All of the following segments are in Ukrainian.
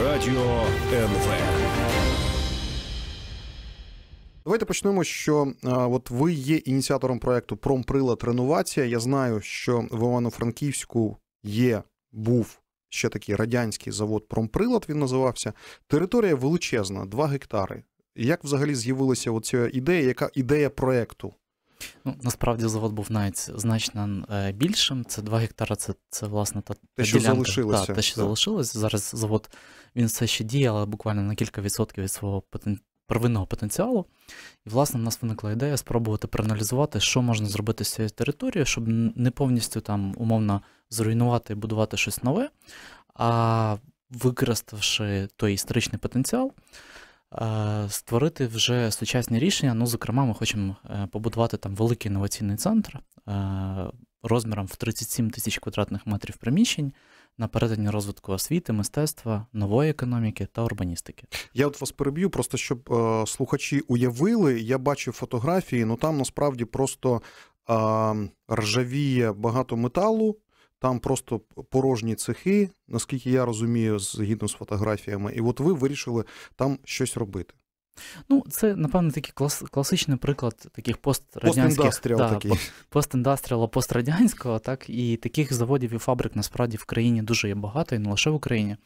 Радіо НВ. Давайте почнемо, що а, от ви є ініціатором проекту Промприлад Реновація. Я знаю, що в Івано-Франківську є був ще такий радянський завод Промприлад. Він називався. Територія величезна, 2 гектари. Як взагалі з'явилася оця ідея? Яка ідея проекту? Ну, Насправді завод був навіть значно е, більшим. Це 2 гектара, це це власне та, те, що ділянка. залишилося. Та, те, що так. залишилось. Зараз завод він все ще діє, але буквально на кілька відсотків від свого потен... первинного потенціалу. І, власне, в нас виникла ідея спробувати проаналізувати, що можна зробити з цією територією, щоб не повністю там умовно зруйнувати і будувати щось нове, а використавши той історичний потенціал. Е, створити вже сучасні рішення. Ну, зокрема, ми хочемо е, побудувати там великий інноваційний центр е, розміром в 37 тисяч квадратних метрів приміщень. На передані розвитку освіти, мистецтва, нової економіки та урбаністики, я от вас переб'ю, просто щоб е, слухачі уявили. Я бачив фотографії, ну там насправді просто е, ржавіє багато металу, там просто порожні цехи, наскільки я розумію, згідно з фотографіями, і от ви вирішили там щось робити. Ну, це, напевно, такий клас, класичний приклад таких пострадянських да, постіндастріала, пострадянського, так, і таких заводів і фабрик насправді в країні дуже є багато, і не лише в Україні.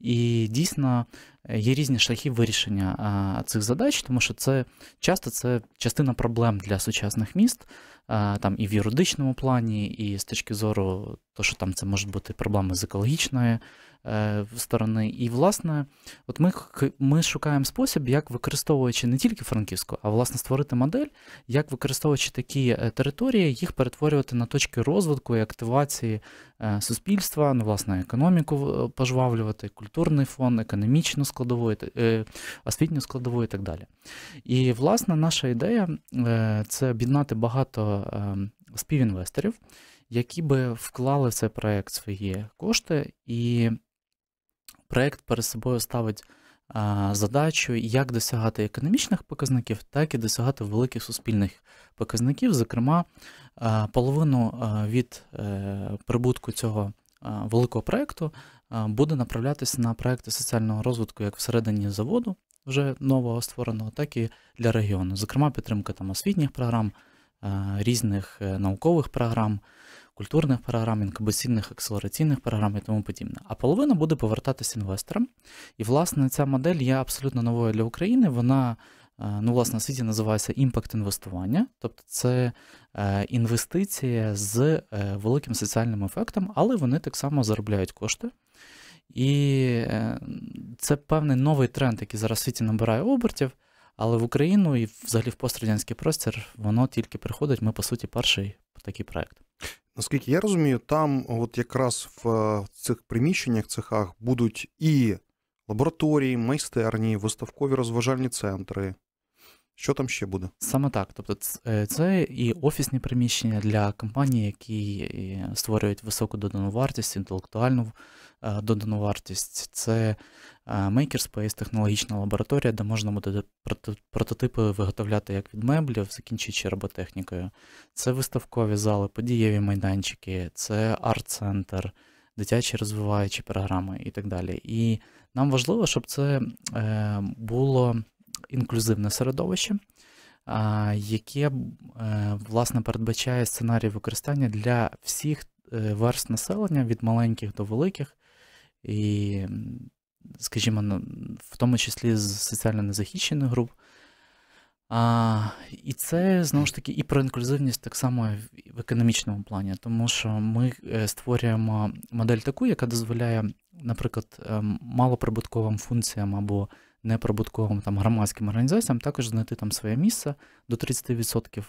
І дійсно е, є різні шляхи вирішення а, цих задач, тому що це часто це частина проблем для сучасних міст там і в юридичному плані, і з точки зору, то, що там це можуть бути проблеми з екологічної е, сторони. І, власне, от ми ми шукаємо спосіб, як використовуючи не тільки Франківську, а власне створити модель, як використовуючи такі е, території, їх перетворювати на точки розвитку і активації е, суспільства, ну, власне, економіку пожвавлювати, культурний фон, економічну складову, освітню складову і так далі. І, власне, наша ідея це об'єднати багато. Е, ем, співінвесторів, які би вклали в цей проект свої кошти, і проект перед собою ставить е, задачу як досягати економічних показників, так і досягати великих суспільних показників. Зокрема, е, половину від прибутку цього великого проекту буде направлятися на проекти соціального розвитку як всередині заводу. Вже нового створеного, так і для регіону, зокрема, підтримка там освітніх програм, Э, різних э, наукових програм, культурних програм, інкубаційних, акселераційних програм і тому подібне. А половина буде повертатися інвесторам. І, власне, ця модель є абсолютно новою для України. Вона, е, ну, власне, світі називається імпакт інвестування, тобто це е, інвестиція з е, великим соціальним ефектом, але вони так само заробляють кошти. І це певний новий тренд, який зараз в світі набирає обертів. Але в Україну і взагалі в пострадянський простір воно тільки приходить. Ми, по суті, перший такий проект. Наскільки я розумію, там, от якраз в е, цих приміщеннях, цехах будуть і лабораторії, майстерні, виставкові розважальні центри. Що там ще буде? Саме так. Тобто, е, це і офісні приміщення для компаній, які е, створюють високу додану вартість, інтелектуальну е, додану вартість, це Makerspace, технологічна лабораторія, де можна буде прототипи виготовляти як від меблів, закінчуючи роботехнікою. Це виставкові зали, подієві майданчики, це арт-центр. Дитячі розвиваючі програми і так далі. І нам важливо, щоб це було інклюзивне середовище, яке е, власне передбачає сценарій використання для всіх е, верст населення від маленьких до великих, і, скажімо, ну, в тому числі з соціально незахищених груп. А, І це знову ж таки і про інклюзивність так само в економічному плані, тому що ми е, створюємо модель таку, яка дозволяє, наприклад, ем, малоприбутковим функціям або неприбутковим там громадським організаціям також знайти там своє місце до 30%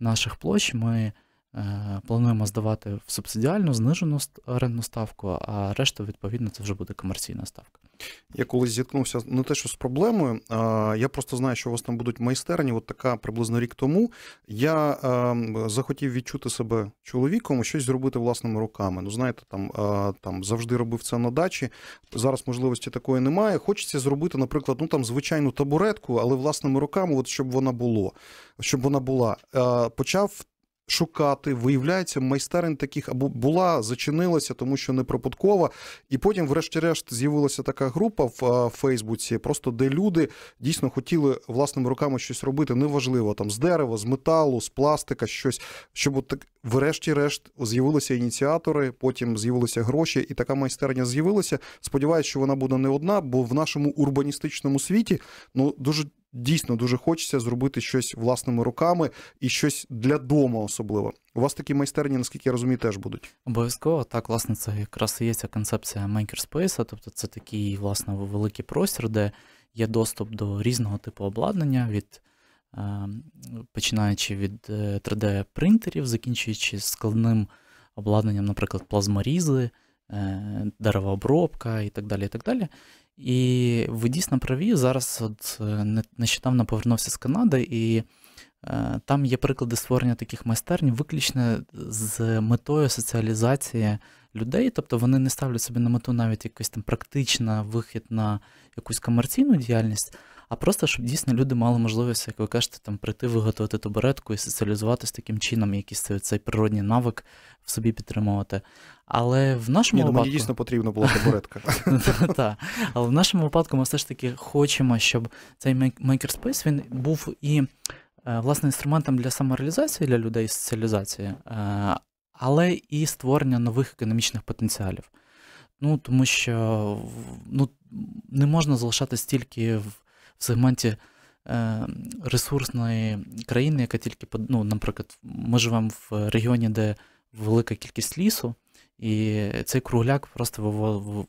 наших площ. Ми е, плануємо здавати в субсидіальну, знижену орендну ставку, а решту, відповідно, це вже буде комерційна ставка. Я колись зіткнувся не те, що з проблемою. А, я просто знаю, що у вас там будуть майстерні. От така приблизно рік тому. Я а, захотів відчути себе чоловіком, щось зробити власними руками. Ну, знаєте, там а, там завжди робив це на дачі. Зараз можливості такої немає. Хочеться зробити, наприклад, ну там звичайну табуретку, але власними руками, от щоб вона було, щоб вона була. Почав шукати, виявляється, майстерень таких або була, зачинилася, тому що не пропуткова. І потім, врешті-решт, з'явилася така група в е, Фейсбуці, просто де люди дійсно хотіли власними руками щось робити. Неважливо там з дерева, з металу, з пластика, щось, щоб от так, врешті-решт, з'явилися ініціатори, потім з'явилися гроші, і така майстерня з'явилася. Сподіваюся, що вона буде не одна, бо в нашому урбаністичному світі ну дуже дійсно дуже хочеться зробити щось власними руками і щось для дому, особливо. У вас такі майстерні, наскільки я розумію, теж будуть. Обов'язково так, власне, це якраз і є ця концепція мейкерспейса, тобто це такий власне великий простір, де є доступ до різного типу обладнання від. Е, починаючи від 3D-принтерів, е, закінчуючи складним обладнанням, наприклад, плазморізи, е, деревообробка і так далі. І так далі. І ви дійсно праві. Зараз от е, нещодавно повернувся з Канади, і е, там є приклади створення таких майстернь, виключно з метою соціалізації людей. Тобто вони не ставлять собі на мету навіть якийсь там практичний вихід на якусь комерційну діяльність, а просто щоб дійсно люди мали можливість, як ви кажете, там прийти, виготовити табуретку і соціалізуватися таким чином, якийсь цей, цей природній навик в собі підтримувати. Але в нашому Ні, ну, випадку... мені дійсно потрібна була табуретка. Так, але в нашому випадку ми все ж таки хочемо, щоб цей мейкерспейс він був і е, власне інструментом для самореалізації для людей, соціалізації, е, але і створення нових економічних потенціалів. Ну тому що ну, не можна залишатися тільки в в сегменті е, ресурсної країни, яка тільки ну, наприклад, ми живемо в регіоні, де велика кількість лісу, і цей кругляк просто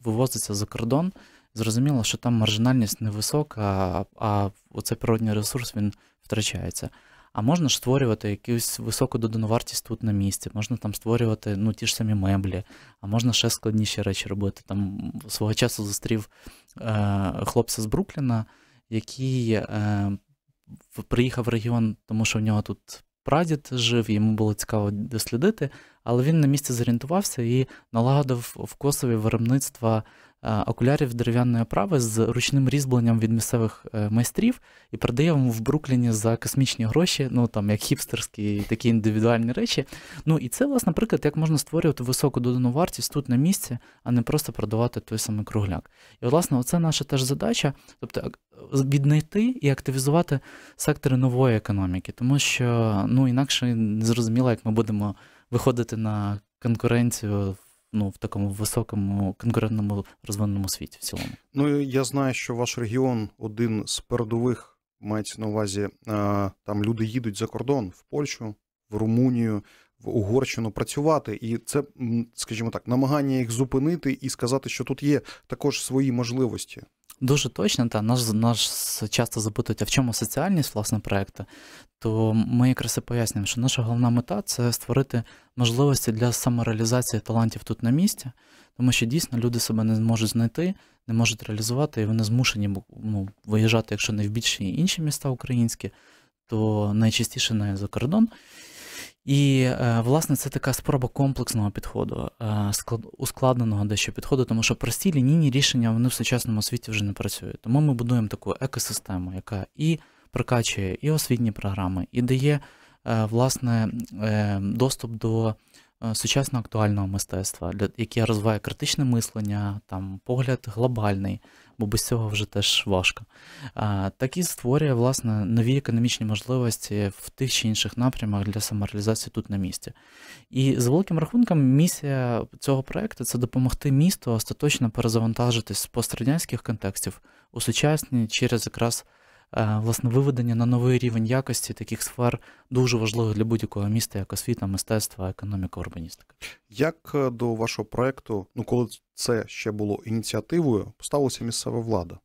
вивозиться за кордон. Зрозуміло, що там маржинальність невисока, а, а оцей природний ресурс він втрачається. А можна ж створювати якусь високу додану вартість тут на місці, можна там створювати ну, ті ж самі меблі, а можна ще складніші речі робити. Там свого часу зустрів е, хлопця з Брукліна, який е, приїхав в регіон, тому що в нього тут прадід жив, йому було цікаво дослідити, але він на місці зорієнтувався і налагодив в Косові виробництво Е, окулярів дерев'яної оправи з ручним різьбленням від місцевих е, майстрів і продає йому в Брукліні за космічні гроші, ну там як хіпстерські такі індивідуальні речі. Ну і це, власне, приклад, як можна створювати високу додану вартість тут на місці, а не просто продавати той самий кругляк. І, власне, оце наша теж задача, тобто віднайти і активізувати сектори нової економіки, тому що ну інакше не зрозуміло, як ми будемо виходити на конкуренцію ну, в такому високому конкурентному розвиненому світі в цілому. Ну я знаю, що ваш регіон один з передових. Мається на увазі, там люди їдуть за кордон в Польщу, в Румунію, в Угорщину працювати, і це, скажімо так, намагання їх зупинити і сказати, що тут є також свої можливості дуже точно, та нас нас часто запитують, а в чому соціальність власне проекту, то ми якраз і пояснюємо, що наша головна мета це створити можливості для самореалізації талантів тут на місці, тому що дійсно люди себе не можуть знайти, не можуть реалізувати, і вони змушені ну, виїжджати, якщо не в більші інші міста українські, то найчастіше не за кордон. І, е, власне, це така спроба комплексного підходу, е, ускладненого дещо підходу, тому що прості лінійні рішення вони в сучасному світі вже не працюють. Тому ми будуємо таку екосистему, яка і прокачує і освітні програми, і дає е, власне доступ до сучасно актуального мистецтва, яке розвиває критичне мислення, там погляд глобальний, бо без цього вже теж важко. Так і створює власне нові економічні можливості в тих чи інших напрямах для самореалізації тут на місці. І з великим рахунком, місія цього проекту це допомогти місту остаточно перезавантажитись з пострадянських контекстів у сучасні через якраз Е, власне виведення на новий рівень якості таких сфер дуже важливо для будь-якого міста, як освіта, мистецтва, економіка, урбаністика. Як е, до вашого проекту, ну коли це ще було ініціативою, поставилася місцева влада?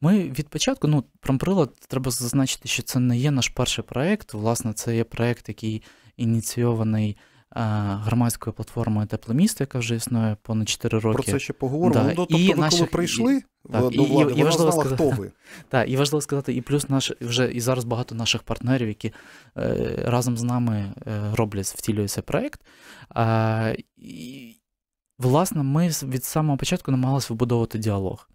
Ми від початку, ну про прилад треба зазначити, що це не є наш перший проект. Власне, це є проект, який ініційований. Е, громадською платформою Тепломісто, яка вже існує понад 4 роки. Про це ще поговоримо. Да. Ну, тобто, і ви наші... коли прийшли так, до і, влади, знала, хто ви. Так, і важливо сказати, і плюс наш вже і зараз багато наших партнерів, які е, разом з нами е, роблять, втілюється проєкт. Е, власне, ми від самого початку намагалися вибудовувати діалог.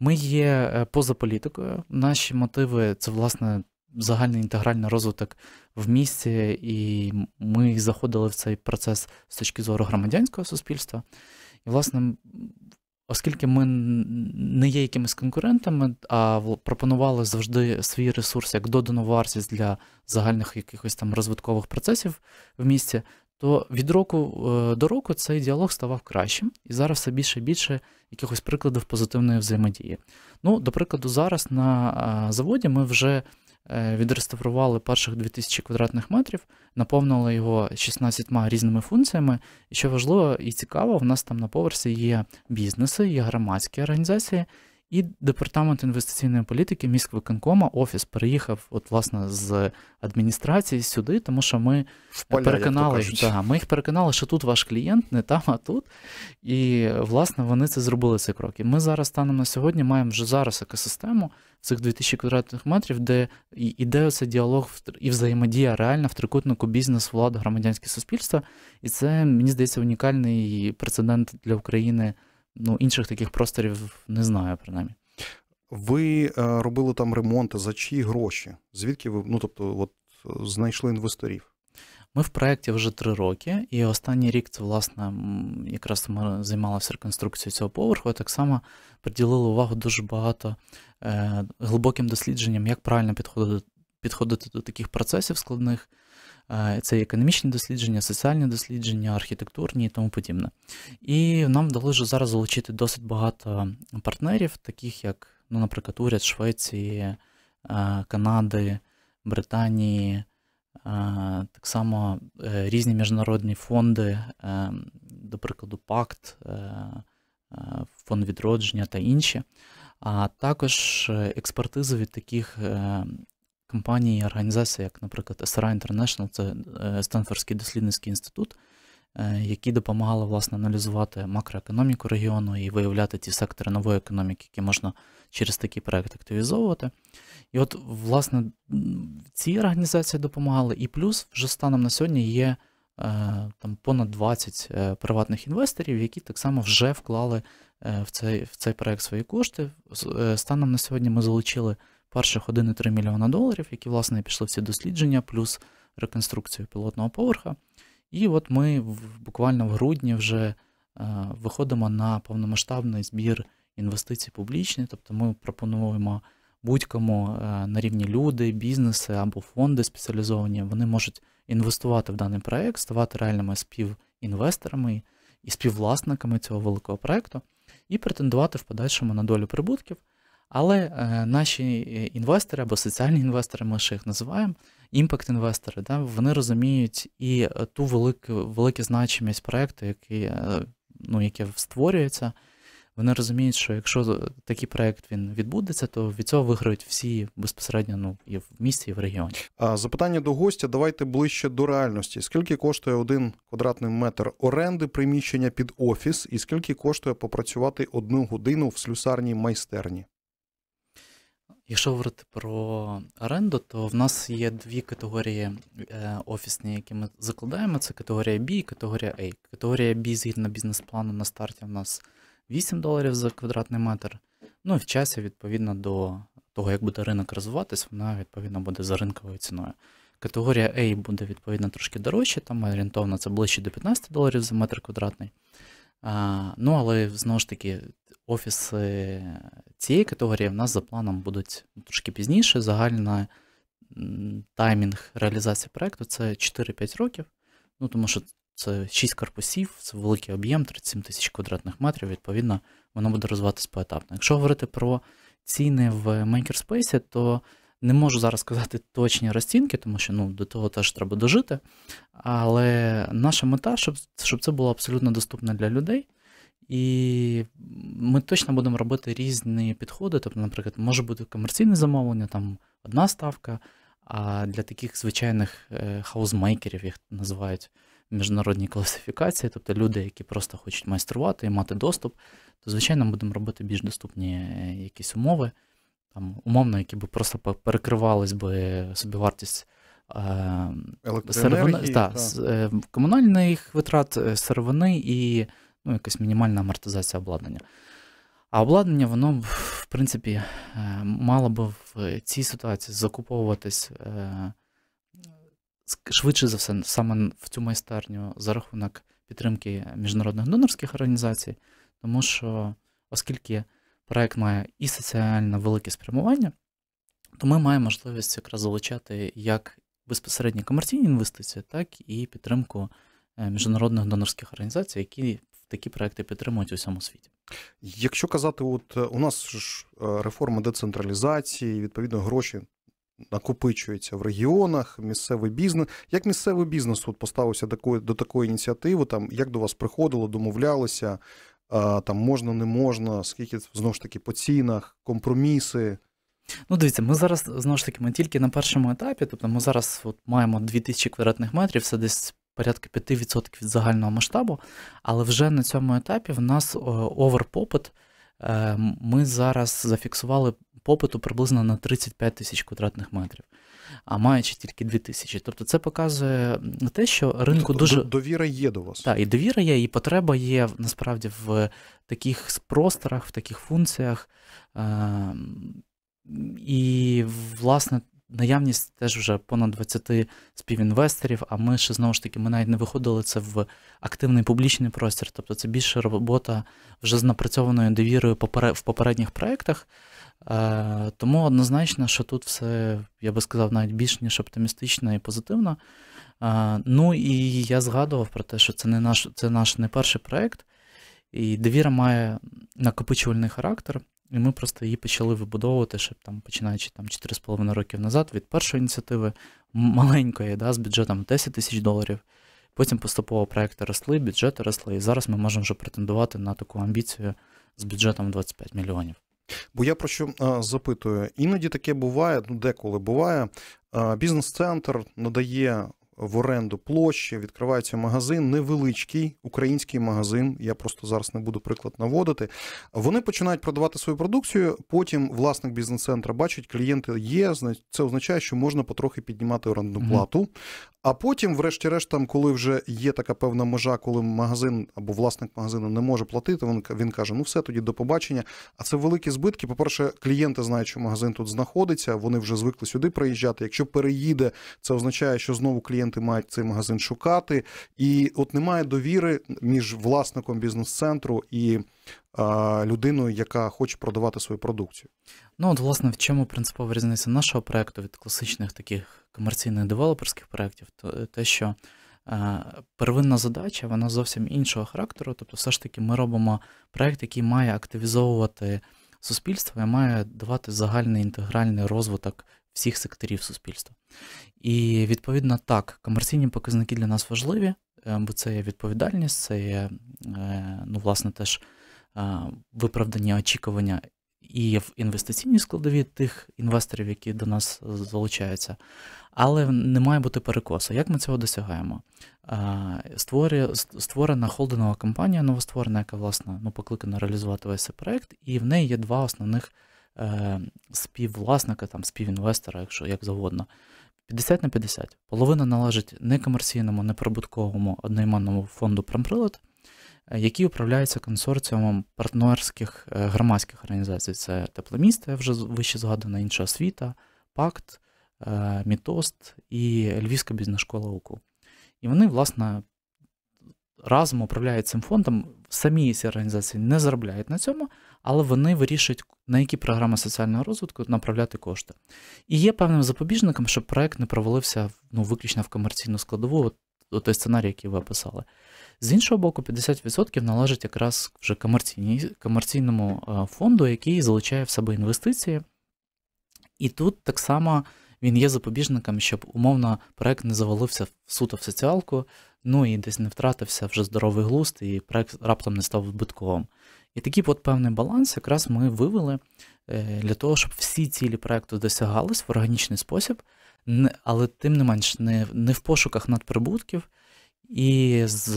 Ми є е, поза політикою. Наші мотиви це, власне, загальний інтегральний розвиток в місті, і ми заходили в цей процес з точки зору громадянського суспільства. І, власне, оскільки ми не є якимись конкурентами, а пропонували завжди свій ресурс як додану вартість для загальних якихось там розвиткових процесів в місті. То від року е, до року цей діалог ставав кращим, і зараз все більше і більше якихось прикладів позитивної взаємодії. Ну, до прикладу, зараз на е, заводі ми вже Е, відреставрували перших 2000 квадратних метрів, наповнили його 16 різними функціями. І що важливо і цікаво, в нас там на поверсі є бізнеси, є громадські організації. І департамент інвестиційної політики міськвиконкома офіс переїхав от власне з адміністрації сюди, тому що ми Впаля, переконали, да, ми їх переконали, що тут ваш клієнт не там, а тут. І власне вони це зробили цей крок. І ми зараз станом на сьогодні маємо вже зараз екосистему цих 2000 квадратних метрів, де іде оцей діалог і взаємодія реальна в трикутнику бізнес, влада, громадянське суспільство. І це мені здається унікальний прецедент для України ну, інших таких просторів не знаю, принаймні. Ви е, робили там ремонти, за чиї гроші? Звідки ви ну, тобто, от, знайшли інвесторів? Ми в проєкті вже три роки, і останній рік це, власне, якраз ми займалися реконструкцією цього поверху. і Так само приділили увагу дуже багато е, глибоким дослідженням, як правильно підходити підходити до таких процесів складних, це економічні дослідження, соціальні дослідження, архітектурні і тому подібне. І нам вдалося зараз залучити досить багато партнерів, таких як, ну, наприклад, уряд Швеції, Канади, Британії, так само е, різні міжнародні фонди, е, до прикладу, Пакт, е, фонд відродження та інші. А також експертизу від таких компанії і організації, як, наприклад, SRI International, це е, Стенфордський дослідницький інститут, е, які допомагали власне аналізувати макроекономіку регіону і виявляти ті сектори нової економіки, які можна через такий проект активізовувати. І от, власне, ці організації допомагали, і плюс вже станом на сьогодні є е, там понад 20 приватних інвесторів, які так само вже вклали в цей в цей проект свої кошти. Станом на сьогодні ми залучили перших 1,3 мільйона доларів, які, власне, пішли в ці дослідження, плюс реконструкцію пілотного поверха. І от ми в, буквально в грудні вже е, виходимо на повномасштабний збір інвестицій публічних, тобто ми пропонуємо будь-кому е, на рівні люди, бізнеси або фонди спеціалізовані, вони можуть інвестувати в даний проект, ставати реальними співінвесторами і співвласниками цього великого проекту і претендувати в подальшому на долю прибутків. Але е, наші е, інвестори або соціальні інвестори, ми ще їх називаємо, імпакт-інвестори, да, вони розуміють і е, ту велику, велику значимість проєкту, який, ну, яке створюється. Вони розуміють, що якщо такий проект він відбудеться, то від цього виграють всі безпосередньо ну і в місті, і в регіоні. А запитання до гостя. Давайте ближче до реальності. Скільки коштує один квадратний метр оренди приміщення під офіс, і скільки коштує попрацювати одну годину в слюсарній майстерні? Якщо говорити про оренду, то в нас є дві категорії е, офісні, які ми закладаємо. Це категорія B і категорія A. Категорія B згідно бізнес-плану на старті у нас 8 доларів за квадратний метр. Ну і в часі, відповідно до того, як буде ринок розвиватись, вона відповідно буде за ринковою ціною. Категорія A буде відповідно трошки дорожче, там орієнтовно це ближче до 15 доларів за метр квадратний. А, Ну, але знову ж таки, офіси цієї категорії в нас за планом будуть ну, трошки пізніше. Загальна таймінг реалізації проєкту це 4-5 років, ну тому що це 6 корпусів, це великий об'єм, 37 тисяч квадратних метрів, відповідно, воно буде розвиватися поетапно. Якщо говорити про ціни в Makerspace, то не можу зараз сказати точні розцінки, тому що ну, до того теж треба дожити. Але наша мета, щоб щоб це було абсолютно доступно для людей. І ми точно будемо робити різні підходи. Тобто, наприклад, може бути комерційне замовлення, там одна ставка, а для таких звичайних е, хаузмейкерів, їх називають міжнародні класифікації, тобто люди, які просто хочуть майструвати і мати доступ, то звичайно будемо робити більш доступні е, якісь умови, там умовно, які би просто перекривались би собівартість. Е, сировини, та, та. комунальних витрат сировини і ну, якась мінімальна амортизація обладнання. А обладнання, воно, в принципі, е, мало би в цій ситуації закуповуватись е, швидше за все, саме в цю майстерню за рахунок підтримки міжнародних донорських організацій, тому що, оскільки проект має і соціально велике спрямування, то ми маємо можливість якраз залучати як безпосередні комерційні інвестиції, так і підтримку е, міжнародних донорських організацій, які такі проекти підтримують у всьому світі. Якщо казати, от е, у нас ж е, реформа децентралізації, відповідно, гроші. накопичуються в регіонах, місцевий бізнес. Як місцевий бізнес от поставився до, до такої ініціативи? Там як до вас приходило, домовлялися? Е, там можна, не можна, скільки знову ж таки по цінах, компроміси? Ну, дивіться, ми зараз знову ж таки ми тільки на першому етапі, тобто ми зараз от маємо 2000 квадратних метрів, це десь порядка 5% від загального масштабу, але вже на цьому етапі в нас е, оверпопит. Е, ми зараз зафіксували попиту приблизно на 35 тисяч квадратних метрів, а маючи тільки 2 тисячі. Тобто це показує те, що ринку тобто, дуже довіра є до вас. Так, і довіра є, і потреба є насправді в таких просторах, в таких функціях. Е, і, власне, наявність теж вже понад 20 співінвесторів. А ми ще знову ж таки ми навіть не виходили це в активний публічний простір. Тобто це більше робота вже з напрацьованою довірою в попередніх проєктах. Е, тому однозначно, що тут все, я би сказав, навіть більш ніж оптимістично і позитивно. Е, ну і я згадував про те, що це не наш, це наш не перший проєкт, і довіра має накопичувальний характер. І ми просто її почали вибудовувати, щоб там, починаючи там 4,5 років назад від першої ініціативи маленької, да, з бюджетом 10 тисяч доларів. Потім поступово проекти росли, бюджети росли, і зараз ми можемо вже претендувати на таку амбіцію з бюджетом 25 мільйонів. Бо я про що а, е, запитую, іноді таке буває, ну деколи буває. Е, бізнес-центр надає в оренду площі, відкривається магазин, невеличкий український магазин. Я просто зараз не буду приклад наводити. Вони починають продавати свою продукцію. Потім власник бізнес-центра бачить, клієнти є. це означає, що можна потрохи піднімати орендну плату. Mm-hmm. А потім, врешті-решт, там, коли вже є така певна межа, коли магазин або власник магазину не може платити, він він каже: ну все тоді до побачення. А це великі збитки. По перше, клієнти знають, що магазин тут знаходиться. Вони вже звикли сюди приїжджати. Якщо переїде, це означає, що знову клієнт клієнти мають цей магазин шукати, і от немає довіри між власником бізнес-центру і а, людиною, яка хоче продавати свою продукцію. Ну от власне в чому принципова різниця нашого проекту від класичних таких комерційних девелоперських проєктів, то те, що е, Первинна задача, вона зовсім іншого характеру. Тобто, все ж таки, ми робимо проект, який має активізовувати суспільство і має давати загальний інтегральний розвиток всіх секторів суспільства. І відповідно так, комерційні показники для нас важливі, е, бо це є відповідальність, це є, е, ну, власне, теж е, виправдання очікування і в інвестиційній складові тих інвесторів, які до нас залучаються. Але не має бути перекосу. Як ми цього досягаємо? Створена холдингова компанія новостворена, яка власне ну, покликана реалізувати весь цей проект, і в неї є два основних е, співвласника, там, співінвестора, якщо як завгодно. 50 на 50. Половина належить некомерційному, неприбутковому одноіменному фонду «Промприлад», е, який управляється консорціумом партнерських е, громадських організацій. Це тепломісто, я вже вище згадана, інша освіта, пакт, е, Мітост і Львівська бізнес школа УКУ. І вони, власне, разом управляють цим фондом. Самі ці організації не заробляють на цьому, але вони вирішують, на які програми соціального розвитку направляти кошти. І є певним запобіжником, щоб проект не провалився ну, виключно в комерційну складову, от той сценарій, який ви описали. З іншого боку, 50% належить якраз вже комерційному е, фонду, який залучає в себе інвестиції. І тут так само. Він є запобіжником, щоб умовно проект не завалився в суто в соціалку, ну і десь не втратився вже здоровий глузд, і проект раптом не став збитковим. І такий от певний баланс якраз ми вивели е, для того, щоб всі цілі проекту досягались в органічний спосіб, але тим не менш не, не в пошуках надприбутків. І з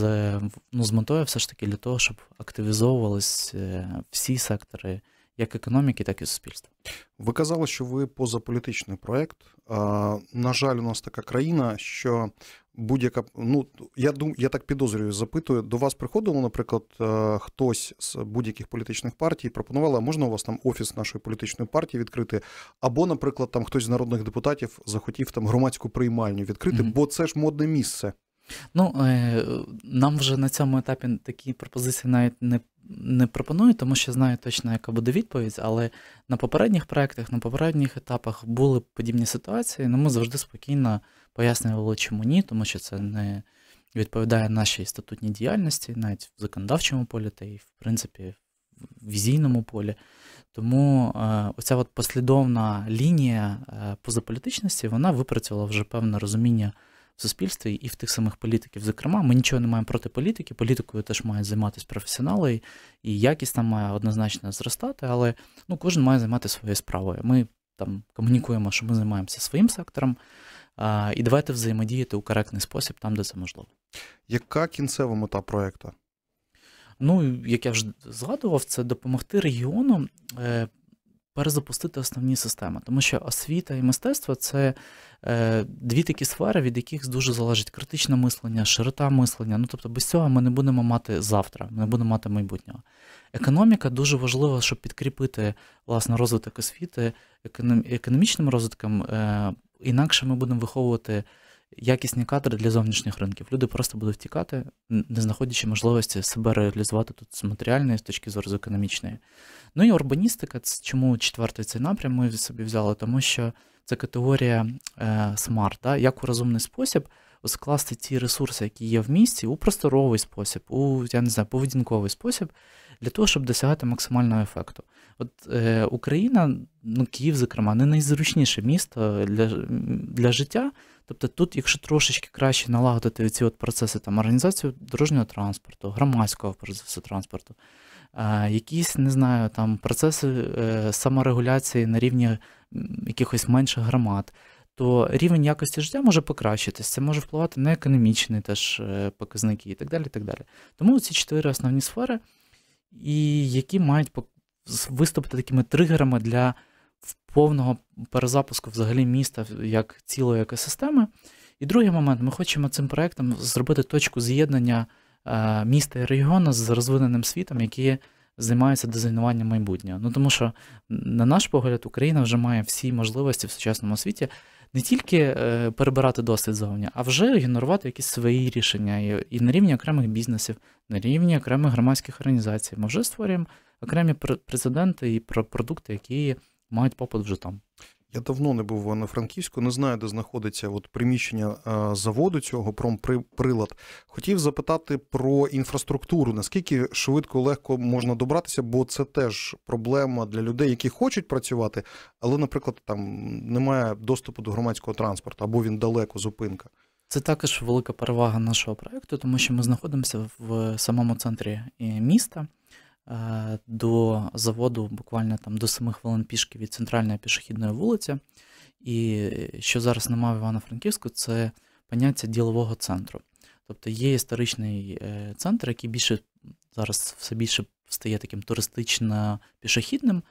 ну, з метою все ж таки для того, щоб активізовувались е, всі сектори як економіки, так і суспільства. Ви казали, що ви позаполітичний проект. На жаль, у нас така країна, що будь-яка ну я дум, я так підозрюю, запитую. До вас приходило, наприклад, е, хтось з будь-яких політичних партій пропонувала, можна у вас там офіс нашої політичної партії відкрити, або, наприклад, там хтось з народних депутатів захотів там громадську приймальню відкрити, mm-hmm. бо це ж модне місце. Ну, е, нам вже на цьому етапі такі пропозиції навіть не не пропоную, тому що знаю точно, яка буде відповідь, але на попередніх проектах, на попередніх етапах були подібні ситуації, ну ми завжди спокійно пояснювали, чому ні, тому що це не відповідає нашій статутній діяльності, навіть в законодавчому полі, та й в принципі в візійному полі. Тому е, оця от послідовна лінія е, позаполітичності вона випрацювала вже певне розуміння в суспільстві і в тих самих політиків. Зокрема, ми нічого не маємо проти політики. Політикою теж мають займатися професіонали, і якість там має однозначно зростати, але ну, кожен має займатися своєю справою. Ми там комунікуємо, що ми займаємося своїм сектором. А, і давайте взаємодіяти у коректний спосіб там, де це можливо. Яка кінцева мета проекту? Ну, як я вже згадував, це допомогти регіонам е, перезапустити основні системи, тому що освіта і мистецтво це е, дві такі сфери, від яких дуже залежить критичне мислення, широта мислення. Ну тобто без цього ми не будемо мати завтра, ми не будемо мати майбутнього. Економіка дуже важлива, щоб підкріпити власне розвиток освіти економічним розвитком. Е, інакше ми будемо виховувати якісні кадри для зовнішніх ринків. Люди просто будуть тікати, не знаходячи можливості себе реалізувати тут з матеріальної з точки зору з економічної. Ну і урбаністика, чому четвертий цей напрям ми собі взяли, тому що це категорія е, смарт, да? як у розумний спосіб скласти ті ресурси, які є в місті, у просторовий спосіб, у я не знаю, поведінковий спосіб для того, щоб досягати максимального ефекту. От е, Україна, ну Київ, зокрема, не найзручніше місто е, для для життя. Тобто, тут, якщо трошечки краще налагодити ці от процеси там організацію дорожнього транспорту, громадського процесу транспорту, е, якісь не знаю, там процеси е, саморегуляції на рівні якихось менших громад. То рівень якості життя може покращитись, це може впливати на економічні теж е, показники і так далі. І так далі. Тому ці чотири основні сфери і які мають виступити такими тригерами для повного перезапуску взагалі міста як цілої екосистеми. І другий момент, ми хочемо цим проектом зробити точку з'єднання е, міста і регіону з розвиненим світом, які Займаються дизайнуванням майбутнього. Ну тому що, на наш погляд, Україна вже має всі можливості в сучасному світі не тільки е, перебирати досвід зовні, а вже генерувати якісь свої рішення і на рівні окремих бізнесів, на рівні окремих громадських організацій. Ми вже створюємо окремі прецеденти і про продукти, які мають попит вже там. Я давно не був в Івано-Франківську, не знаю, де знаходиться от приміщення заводу цього промприлад. Хотів запитати про інфраструктуру, наскільки швидко легко можна добратися, бо це теж проблема для людей, які хочуть працювати, але, наприклад, там немає доступу до громадського транспорту або він далеко зупинка. Це також велика перевага нашого проекту, тому що ми знаходимося в самому центрі е, міста. Е, до заводу буквально там до 7 хвилин пішки від центральної пішохідної вулиці. І що зараз немає в Івано-Франківську, це поняття ділового центру. Тобто є історичний е, центр, який більше зараз все більше стає таким туристично-пішохідним.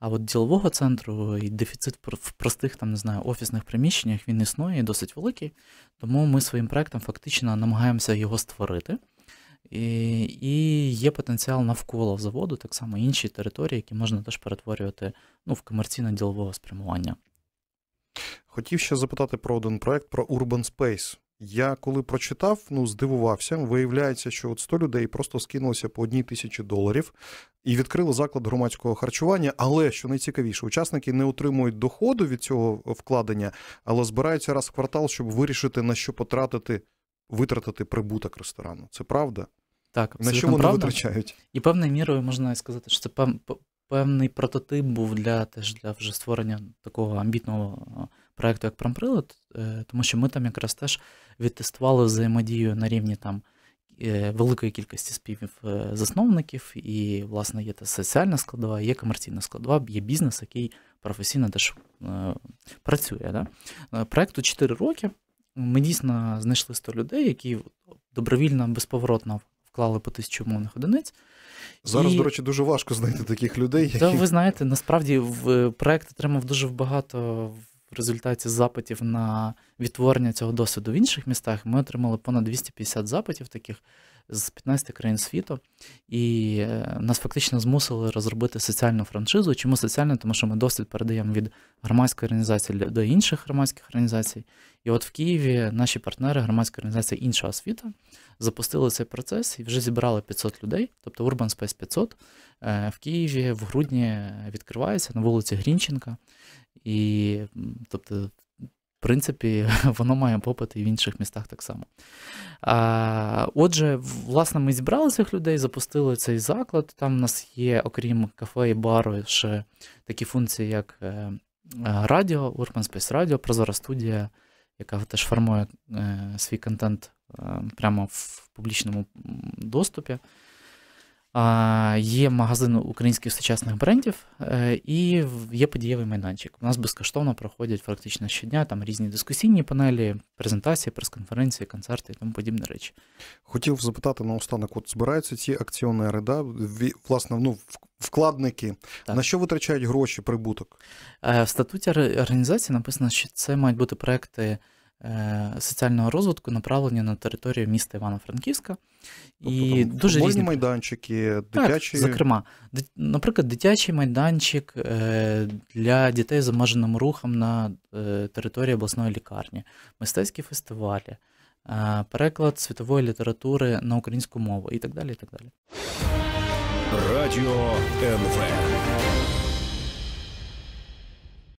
А от ділового центру і дефіцит в простих там не знаю офісних приміщеннях він існує досить великий. Тому ми своїм проектом фактично намагаємося його створити. І є потенціал навколо заводу, так само інші території, які можна теж перетворювати ну, в комерційно-ділового спрямування. Хотів ще запитати про один проект про Urban Space. Я коли прочитав, ну здивувався. Виявляється, що от 100 людей просто скинулися по одній тисячі доларів і відкрили заклад громадського харчування. Але що найцікавіше, учасники не отримують доходу від цього вкладення, але збираються раз в квартал, щоб вирішити на що потратити витратити прибуток ресторану. Це правда? Так, на що вони правда. витрачають? І певною мірою можна сказати, що це певний прототип був для теж для вже створення такого амбітного проекту, як промприлад, е, тому що ми там якраз теж відтестували взаємодію на рівні там. Е, великої кількості співів е, засновників, і, власне, є та соціальна складова, є комерційна складова, є бізнес, який професійно теж працює. Да? Проекту 4 роки. Ми дійсно знайшли 100 людей, які добровільно, безповоротно вклали по тисячу мовних одиниць. Зараз, і... до речі, дуже важко знайти таких людей. Які... Та, ви знаєте, насправді в е, проект отримав дуже багато в в результаті запитів на відтворення цього досвіду в інших містах ми отримали понад 250 запитів таких з 15 країн світу, і е, нас фактично змусили розробити соціальну франшизу. Чому соціальну? Тому що ми досвід передаємо від громадської організації до інших громадських організацій. І от в Києві наші партнери, громадська організація інша освіта, запустили цей процес і вже зібрали 500 людей, тобто Urban Space 500 е, в Києві в грудні відкривається на вулиці Грінченка. І тобто, в принципі, воно має попит і в інших містах так само. А, Отже, власне, ми зібрали цих людей, запустили цей заклад. Там в нас є, окрім кафе і бару, ще такі функції, як е, е, радіо, Urban Space Radio, прозора студія, яка теж формує е, свій контент прямо в публічному доступі. Є магазин українських сучасних брендів е, і є подієвий майданчик. У нас безкоштовно проходять практично щодня там різні дискусійні панелі, презентації, прес-конференції, концерти і тому подібні речі. Хотів запитати наостанок, от збираються ці акціонери, да? власне, ну, вкладники. Так. На що витрачають гроші, прибуток? Е, в статуті організації написано, що це мають бути проекти. Е, соціального розвитку направлені на територію міста Івано-Франківська. Тобто і там дуже різні... майданчики, дитячі. Так, Зокрема, наприклад, дитячий майданчик е, для дітей з обмеженим рухом на е, території обласної лікарні, мистецькі фестивалі, переклад світової літератури на українську мову і так далі. і так далі. Радіо НВ.